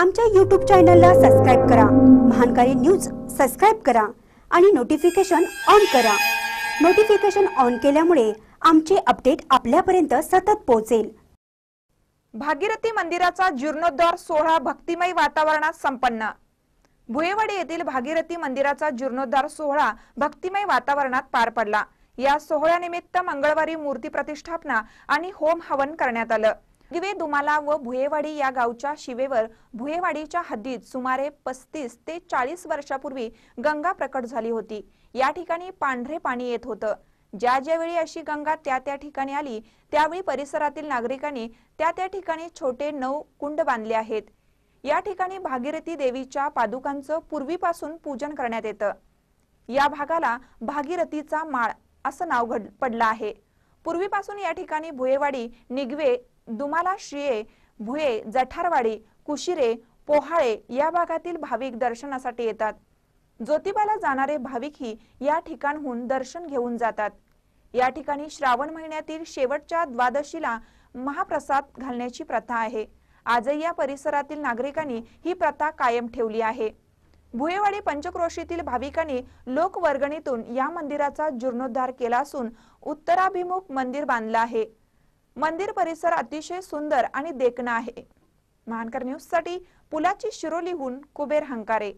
आमच्या यूट्यूब चॅनलला सबस्क्राईब करा महानकारी न्यूज सबस्क्राईब करा आणि नोटिफिकेशन ऑन करा नोटिफिकेशन ऑन केल्यामुळे आमचे अपडेट आपल्यापर्यंत सतत पोहोचेल भागीरथी मंदिराचा जीर्णोद्धार सोहळा भक्तिमय वातावरणात संपन्न भुयेवाडी येथील भागीरथी मंदिराचा जीर्णोद्धार सोहळा भक्तिमय वातावरणात पार पडला या सोहळ्यानिमित्त मंगळवारी मूर्ती प्रतिष्ठापना आणि होम हवन करण्यात आलं दिवे दुमाला व भुयेवाडी या गावच्या शिवेवर भुयेवाडीच्या हद्दीत सुमारे पस्तीस ते चाळीस वर्षापूर्वी गंगा प्रकट झाली होती या ठिकाणी पांढरे पाणी येत होतं ज्या ज्यावेळी अशी गंगा त्या त्या ठिकाणी आली त्यावेळी परिसरातील नागरिकांनी त्या त्या ठिकाणी छोटे नऊ कुंड बांधले आहेत या ठिकाणी भागीरथी देवीच्या पादुकांचं पूर्वीपासून पूजन करण्यात येतं या भागाला भागीरथीचा माळ असं नाव पडलं आहे पूर्वीपासून या ठिकाणी भुयेवाडी निगवे दुमाला शिये भुये जठारवाडी कुशिरे पोहाळे या भागातील भाविक दर्शनासाठी येतात ज्योतिबाला जाणारे भाविकही या ठिकाणहून दर्शन घेऊन जातात या ठिकाणी श्रावण महिन्यातील शेवटच्या द्वादशीला महाप्रसाद घालण्याची प्रथा आहे आजही या परिसरातील नागरिकांनी ही प्रथा कायम ठेवली आहे भुयेवाडी पंचक्रोशीतील भाविकांनी लोकवर्गणीतून या मंदिराचा जीर्णोद्धार केला असून उत्तराभिमुख मंदिर बांधलं आहे मंदिर परिसर अतिशय सुंदर आणि देखना आहे महानकर न्यूज साठी पुलाची शिरोलीहून कुबेर हंकारे